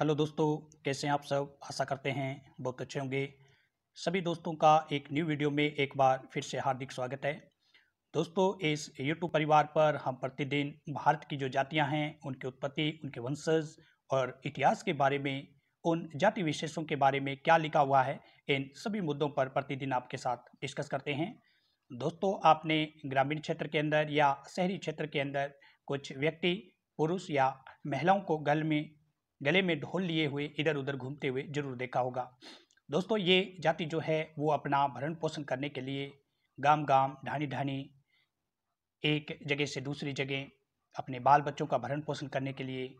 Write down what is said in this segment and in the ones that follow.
hello दोस्तों कैसे हैं आप सब आशा करते हैं बहुत अच्छे होंगे सभी दोस्तों का एक न्यू वीडियो में एक बार फिर से हार्दिक स्वागत है दोस्तों इस यूट्यूब परिवार पर हम प्रतिदिन भारत की जो जातियां हैं उनकी उत्पत्ति उनके वंशज और इतिहास के बारे में उन जाति विशेषों के बारे में क्या लिखा हुआ है इन सभी मुद्दों पर प्रतिदिन आपके साथ डिस्कस करते हैं दोस्तों आपने ग्रामीण क्षेत्र के अंदर या शहरी क्षेत्र के अंदर कुछ व्यक्ति पुरुष या महिलाओं को गल में गले में ढोल लिए हुए इधर उधर घूमते हुए जरूर देखा होगा दोस्तों ये जाति जो है वो अपना भरण पोषण करने के लिए गांव गांव ढाणी ढाणी एक जगह से दूसरी जगह अपने बाल बच्चों का भरण पोषण करने के लिए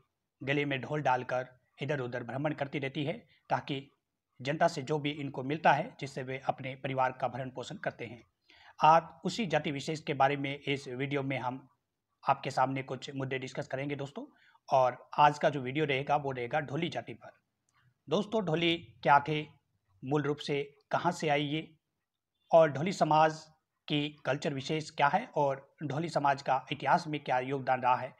गले में ढोल डालकर इधर उधर भ्रमण करती रहती है ताकि जनता से जो भी इनको मिलता है जिससे वे अपने परिवार का भरण पोषण करते हैं आज उसी जाति विशेष के बारे में इस वीडियो में हम आपके सामने कुछ मुद्दे डिस्कस करेंगे दोस्तों और आज का जो वीडियो रहेगा वो रहेगा ढोली जाति पर दोस्तों ढोली क्या थे मूल रूप से कहाँ से आई ये और ढोली समाज की कल्चर विशेष क्या है और ढोली समाज का इतिहास में क्या योगदान रहा है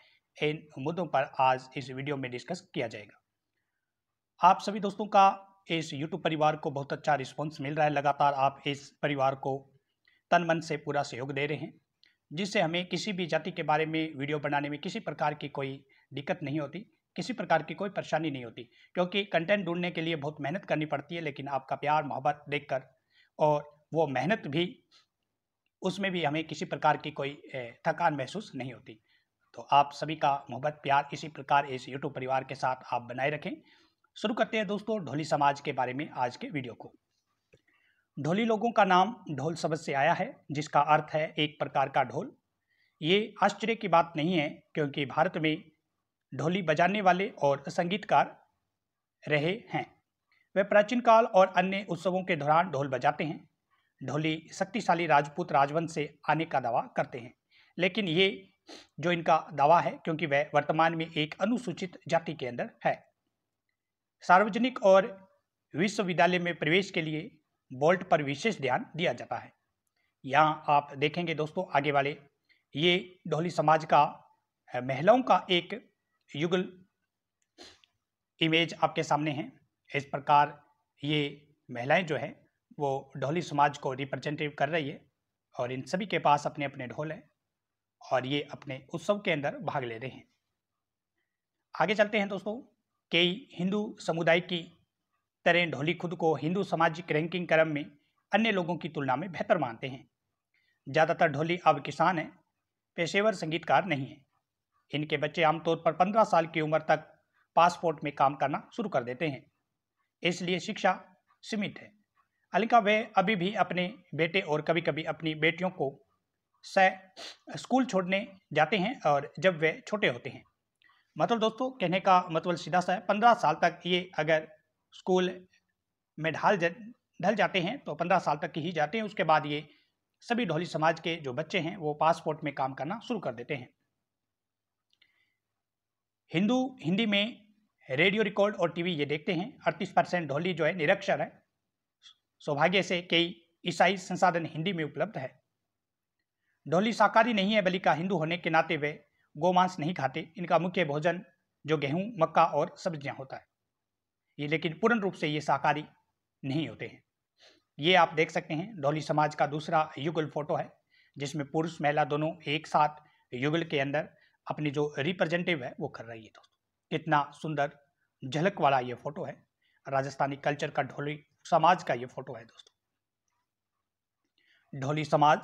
इन मुद्दों पर आज इस वीडियो में डिस्कस किया जाएगा आप सभी दोस्तों का इस यूट्यूब परिवार को बहुत अच्छा रिस्पॉन्स मिल रहा है लगातार आप इस परिवार को तन मन से पूरा सहयोग दे रहे हैं जिससे हमें किसी भी जाति के बारे में वीडियो बनाने में किसी प्रकार की कोई दिक्कत नहीं होती किसी प्रकार की कोई परेशानी नहीं होती क्योंकि कंटेंट ढूंढने के लिए बहुत मेहनत करनी पड़ती है लेकिन आपका प्यार मोहब्बत देखकर और वो मेहनत भी उसमें भी हमें किसी प्रकार की कोई थकान महसूस नहीं होती तो आप सभी का मोहब्बत प्यार इसी प्रकार इस यूट्यूब परिवार के साथ आप बनाए रखें शुरू करते हैं दोस्तों ढोली समाज के बारे में आज के वीडियो को ढोली लोगों का नाम ढोल शब्द से आया है जिसका अर्थ है एक प्रकार का ढोल ये आश्चर्य की बात नहीं है क्योंकि भारत में ढोली बजाने वाले और संगीतकार रहे हैं वे प्राचीन काल और अन्य उत्सवों के दौरान ढोल बजाते हैं ढोली शक्तिशाली राजपूत राजवंश से आने का दावा करते हैं लेकिन ये जो इनका दावा है क्योंकि वह वर्तमान में एक अनुसूचित जाति के अंदर है सार्वजनिक और विश्वविद्यालय में प्रवेश के लिए बोल्ट पर विशेष ध्यान दिया जाता है यहाँ आप देखेंगे दोस्तों आगे वाले ये ढोली समाज का महिलाओं का एक युगल इमेज आपके सामने हैं इस प्रकार ये महिलाएं जो हैं वो ढोली समाज को रिप्रेजेंटेटिव कर रही है और इन सभी के पास अपने अपने ढोल हैं और ये अपने उत्सव के अंदर भाग ले रहे हैं आगे चलते हैं दोस्तों कई हिंदू समुदाय की तरह ढोली खुद को हिंदू सामाजिक रैंकिंग क्रम में अन्य लोगों की तुलना में बेहतर मानते हैं ज़्यादातर ढोली अब किसान हैं पेशेवर संगीतकार नहीं हैं इनके बच्चे आमतौर पर पंद्रह साल की उम्र तक पासपोर्ट में काम करना शुरू कर देते हैं इसलिए शिक्षा सीमित है अलका वे अभी भी अपने बेटे और कभी कभी अपनी बेटियों को सह स्कूल छोड़ने जाते हैं और जब वे छोटे होते हैं मतलब दोस्तों कहने का मतलब सीधा सा है पंद्रह साल तक ये अगर स्कूल में ढाल ढल जाते हैं तो पंद्रह साल तक ही जाते हैं उसके बाद ये सभी ढोली समाज के जो बच्चे हैं वो पासपोर्ट में काम करना शुरू कर देते हैं हिंदू हिंदी में रेडियो रिकॉर्ड और टीवी ये देखते हैं अड़तीस परसेंट ढोली जो है निरक्षर है सौभाग्य से कई ईसाई संसाधन हिंदी में उपलब्ध है ढोली शाकाहारी नहीं है बल्कि हिंदू होने के नाते वे गोमांस नहीं खाते इनका मुख्य भोजन जो गेहूं मक्का और सब्जियां होता है ये लेकिन पूर्ण रूप से ये शाकाहारी नहीं होते हैं ये आप देख सकते हैं ढोली समाज का दूसरा युगल फोटो है जिसमें पुरुष महिला दोनों एक साथ युगल के अंदर अपनी जो रिप्रेजेंटेटिव है वो कर रही है दोस्तों कितना सुंदर झलक वाला ये फोटो है राजस्थानी कल्चर का ढोली समाज का ये फोटो है दोस्तों ढोली समाज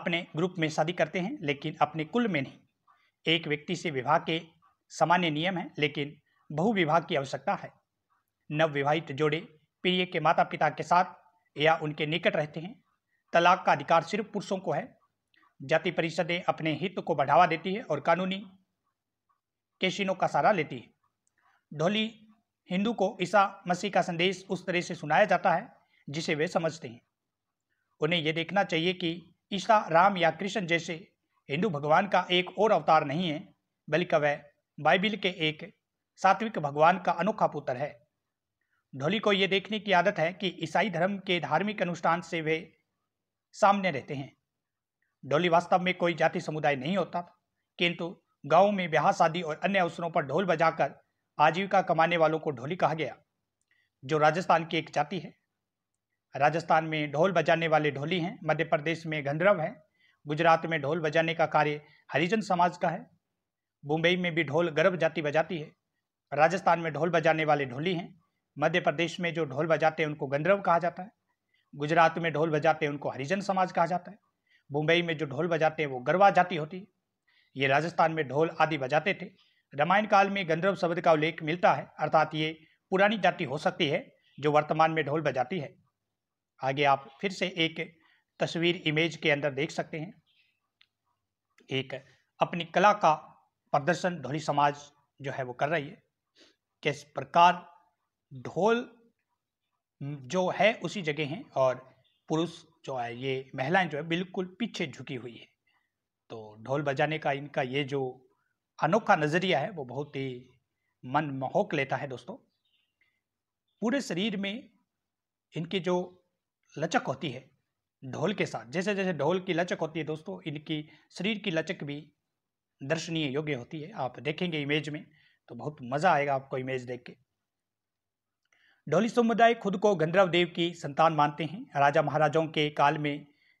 अपने ग्रुप में शादी करते हैं लेकिन अपने कुल में नहीं एक व्यक्ति से विवाह के सामान्य नियम हैं लेकिन बहुविवाह की आवश्यकता है नवविवाहित जोड़े प्रिय के माता पिता के साथ या उनके निकट रहते हैं तलाक का अधिकार सिर्फ पुरुषों को है जाति परिषदें अपने हित को बढ़ावा देती है और कानूनी केशिनों का सहारा लेती है ढोली हिंदू को ईसा मसीह का संदेश उस तरह से सुनाया जाता है जिसे वे समझते हैं उन्हें यह देखना चाहिए कि ईसा राम या कृष्ण जैसे हिंदू भगवान का एक और अवतार नहीं है बल्कि वह बाइबिल के एक सात्विक भगवान का अनोखा पुत्र है ढोली को यह देखने की आदत है कि ईसाई धर्म के धार्मिक अनुष्ठान से वे सामने रहते हैं ढोली वास्तव में कोई जाति समुदाय नहीं होता था किंतु गाँव में ब्याह शादी और अन्य अवसरों पर ढोल बजाकर आजीविका कमाने वालों को ढोली कहा गया जो राजस्थान की एक जाति है राजस्थान में ढोल बजाने वाले ढोली हैं मध्य प्रदेश में गंधर्व हैं गुजरात में ढोल बजाने का कार्य हरिजन समाज का है मुंबई में भी ढोल गर्भ जाति बजाती है राजस्थान में ढोल बजाने वाले ढोली हैं मध्य प्रदेश में जो ढोल बजाते हैं उनको गंधर्व कहा जाता है गुजरात में ढोल बजाते हैं उनको हरिजन समाज कहा जाता है मुंबई में जो ढोल बजाते हैं वो गरवा जाति होती है ये राजस्थान में ढोल आदि बजाते थे रामायण काल में गंधर्व शब्द का उल्लेख मिलता है अर्थात ये पुरानी जाति हो सकती है जो वर्तमान में ढोल बजाती है आगे आप फिर से एक तस्वीर इमेज के अंदर देख सकते हैं एक अपनी कला का प्रदर्शन ढोली समाज जो है वो कर रही है किस प्रकार ढोल जो है उसी जगह हैं और पुरुष जो है ये महिलाएं जो है बिल्कुल पीछे झुकी हुई है तो ढोल बजाने का इनका ये जो अनोखा नज़रिया है वो बहुत ही मन मोहक लेता है दोस्तों पूरे शरीर में इनकी जो लचक होती है ढोल के साथ जैसे जैसे ढोल की लचक होती है दोस्तों इनकी शरीर की लचक भी दर्शनीय योग्य होती है आप देखेंगे इमेज में तो बहुत मज़ा आएगा आपको इमेज देख के डोली समुदाय खुद को गंधर्व देव की संतान मानते हैं राजा महाराजाओं के काल में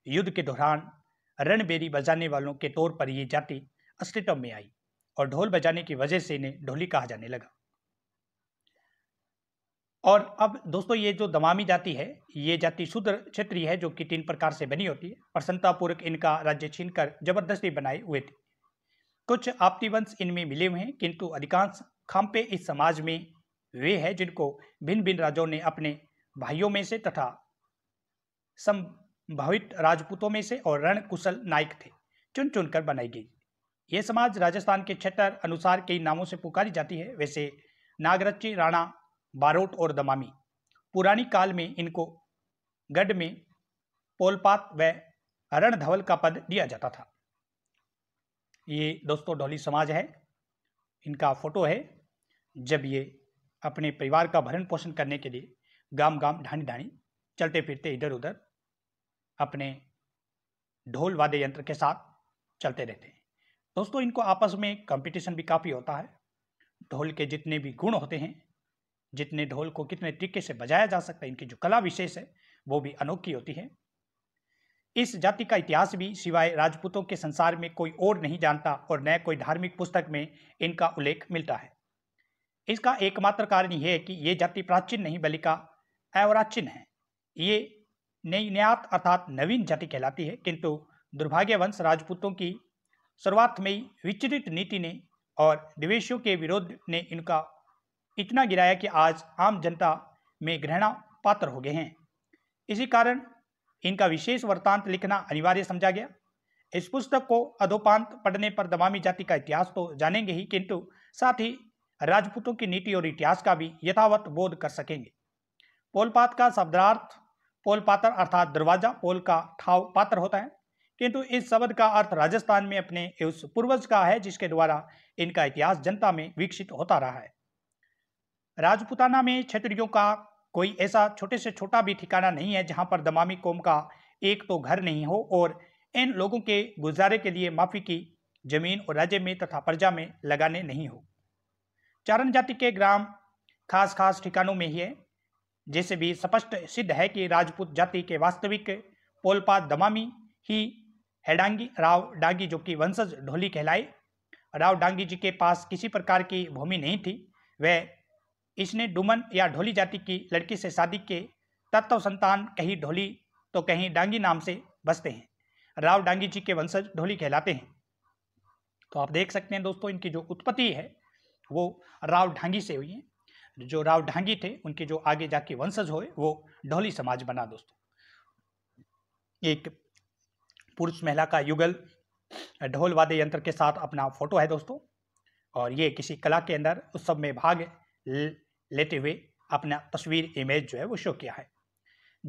युद्ध के दौरान रणबेरी बजाने वालों के तौर पर ये जाति अस्तित्व में आई और ढोल बजाने की वजह से इन्हें ढोली कहा जाने लगा और अब दोस्तों ये जो दमामी जाति है ये जाति शुद्र क्षेत्रीय है जो कि तीन प्रकार से बनी होती है प्रसन्नतापूर्वक इनका राज्य छीनकर जबरदस्ती बनाए हुए थे कुछ आपतिवंश इनमें मिले हुए हैं किंतु अधिकांश खाम्पे इस समाज में वे हैं जिनको भिन्न भिन्न राजाओं ने अपने भाइयों में से तथा संभावित राजपूतों में से और रणकुशल नायक थे चुन चुनकर बनाई गई ये समाज राजस्थान के क्षेत्र अनुसार कई नामों से पुकारी जाती है वैसे नागरच्ची राणा बारोट और दमामी पुरानी काल में इनको गढ़ में पोलपात व रणधवल का पद दिया जाता था ये दोस्तों ढोली समाज है इनका फोटो है जब ये अपने परिवार का भरण पोषण करने के लिए गांव गांव ढानी ढानी चलते फिरते इधर उधर अपने ढोल वाद्य यंत्र के साथ चलते रहते हैं दोस्तों इनको आपस में कंपटीशन भी काफ़ी होता है ढोल के जितने भी गुण होते हैं जितने ढोल को कितने तरीके से बजाया जा सकता है इनकी जो कला विशेष है वो भी अनोखी होती है इस जाति का इतिहास भी सिवाय राजपूतों के संसार में कोई और नहीं जानता और न कोई धार्मिक पुस्तक में इनका उल्लेख मिलता है इसका एकमात्र कारण यह है कि ये जाति प्राचीन नहीं बल्कि अवराचीन है ये नई न्यात अर्थात नवीन जाति कहलाती है किंतु दुर्भाग्यवंश राजपूतों की शुरुआत में विचरित नीति ने और निवेशियों के विरोध ने इनका इतना गिराया कि आज आम जनता में घृणा पात्र हो गए हैं इसी कारण इनका विशेष वृत्तांत लिखना अनिवार्य समझा गया इस पुस्तक को अधोपांत पढ़ने पर दमामी जाति का इतिहास तो जानेंगे ही किंतु साथ ही राजपूतों की नीति और इतिहास का भी यथावत बोध कर सकेंगे पोलपात का शब्दार्थ पोल पात्र अर्थात दरवाजा पोल का ठाव पात्र होता है किंतु इस शब्द का अर्थ राजस्थान में अपने उस पूर्वज का है जिसके द्वारा इनका इतिहास जनता में विकसित होता रहा है राजपुताना में क्षेत्रियों का कोई ऐसा छोटे से छोटा भी ठिकाना नहीं है जहां पर दमामी कोम का एक तो घर नहीं हो और इन लोगों के गुजारे के लिए माफी की जमीन और राज्य में तथा प्रजा में लगाने नहीं हो चारण जाति के ग्राम खास खास ठिकानों में ही है जैसे भी स्पष्ट सिद्ध है कि राजपूत जाति के वास्तविक पोलपा दमामी ही हैडांगी राव डांगी जो कि वंशज ढोली कहलाए राव डांगी जी के पास किसी प्रकार की भूमि नहीं थी वह इसने डुमन या ढोली जाति की लड़की से शादी के तत्व संतान कहीं ढोली तो कहीं डांगी नाम से बसते हैं राव डांगी जी के वंशज ढोली कहलाते हैं तो आप देख सकते हैं दोस्तों इनकी जो उत्पत्ति है वो राव ढांगी से हुई हैं जो राव ढांगी थे उनके जो आगे जाके वंशज हुए वो ढोली समाज बना दोस्तों एक पुरुष महिला का युगल ढोल वाद्य यंत्र के साथ अपना फोटो है दोस्तों और ये किसी कला के अंदर उत्सव में भाग लेते हुए अपना तस्वीर इमेज जो है वो शो किया है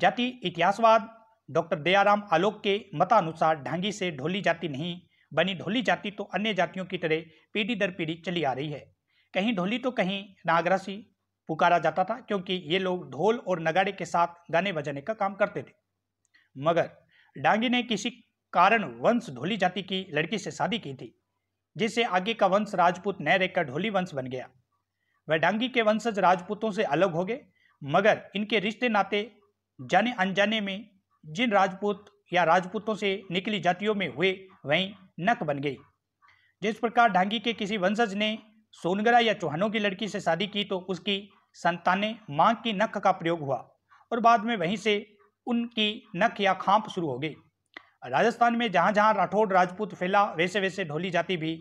जाति इतिहासवाद डॉक्टर दयाराम आलोक के मतानुसार ढांगी से ढोली जाति नहीं बनी ढोली जाति तो अन्य जातियों की तरह पीढ़ी दर पीढ़ी चली आ रही है कहीं ढोली तो कहीं नागरासी पुकारा जाता था क्योंकि ये लोग ढोल और नगाड़े के साथ गाने बजाने का काम करते थे मगर डांगी ने किसी कारण वंश ढोली जाति की लड़की से शादी की थी जिससे आगे का वंश राजपूत न रहकर ढोली वंश बन गया वह डांगी के वंशज राजपूतों से अलग हो गए मगर इनके रिश्ते नाते जाने अनजाने में जिन राजपूत या राजपूतों से निकली जातियों में हुए वहीं नक बन गई जिस प्रकार ढांगी के किसी वंशज ने सोनगरा या चौहानों की लड़की से शादी की तो उसकी संतानें माँ की नख का प्रयोग हुआ और बाद में वहीं से उनकी नख या खांप शुरू हो गई राजस्थान में जहाँ जहाँ राठौड़ राजपूत फैला वैसे वैसे ढोली जाति भी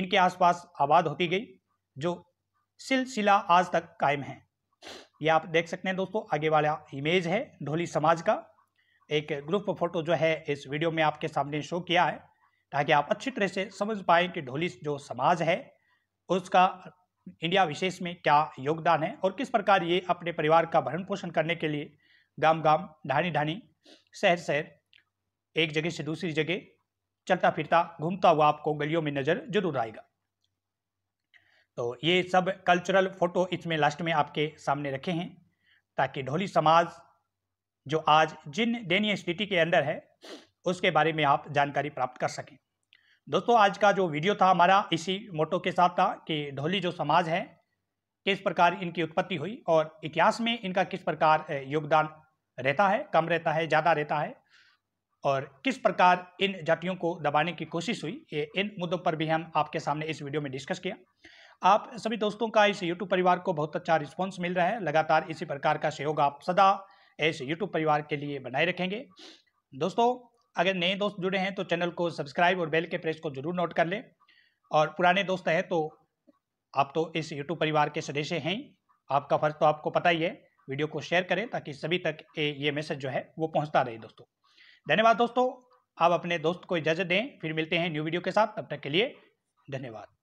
इनके आसपास आबाद होती गई जो सिलसिला आज तक कायम है ये आप देख सकते हैं दोस्तों आगे वाला इमेज है ढोली समाज का एक ग्रुप फोटो जो है इस वीडियो में आपके सामने शो किया है ताकि आप अच्छी तरह से समझ पाएँ कि ढोली जो समाज है उसका इंडिया विशेष में क्या योगदान है और किस प्रकार ये अपने परिवार का भरण पोषण करने के लिए गांव गांव ढानी ढानी शहर शहर एक जगह से दूसरी जगह चलता फिरता घूमता हुआ आपको गलियों में नज़र जरूर आएगा तो ये सब कल्चरल फोटो इसमें लास्ट में आपके सामने रखे हैं ताकि ढोली समाज जो आज जिन डेनी सिटी के अंदर है उसके बारे में आप जानकारी प्राप्त कर सकें दोस्तों आज का जो वीडियो था हमारा इसी मोटो के साथ था कि ढोली जो समाज है किस प्रकार इनकी उत्पत्ति हुई और इतिहास में इनका किस प्रकार योगदान रहता है कम रहता है ज़्यादा रहता है और किस प्रकार इन जातियों को दबाने की कोशिश हुई ये इन मुद्दों पर भी हम आपके सामने इस वीडियो में डिस्कस किया आप सभी दोस्तों का इस यूट्यूब परिवार को बहुत अच्छा रिस्पॉन्स मिल रहा है लगातार इसी प्रकार का सहयोग आप सदा इस यूट्यूब परिवार के लिए बनाए रखेंगे दोस्तों अगर नए दोस्त जुड़े हैं तो चैनल को सब्सक्राइब और बेल के प्रेस को जरूर नोट कर लें और पुराने दोस्त हैं तो आप तो इस यूट्यूब परिवार के सदस्य हैं आपका फर्ज तो आपको पता ही है वीडियो को शेयर करें ताकि सभी तक ये मैसेज जो है वो पहुंचता रहे दोस्तों धन्यवाद दोस्तों आप अपने दोस्त को इजाज़त दें फिर मिलते हैं न्यू वीडियो के साथ तब तक के लिए धन्यवाद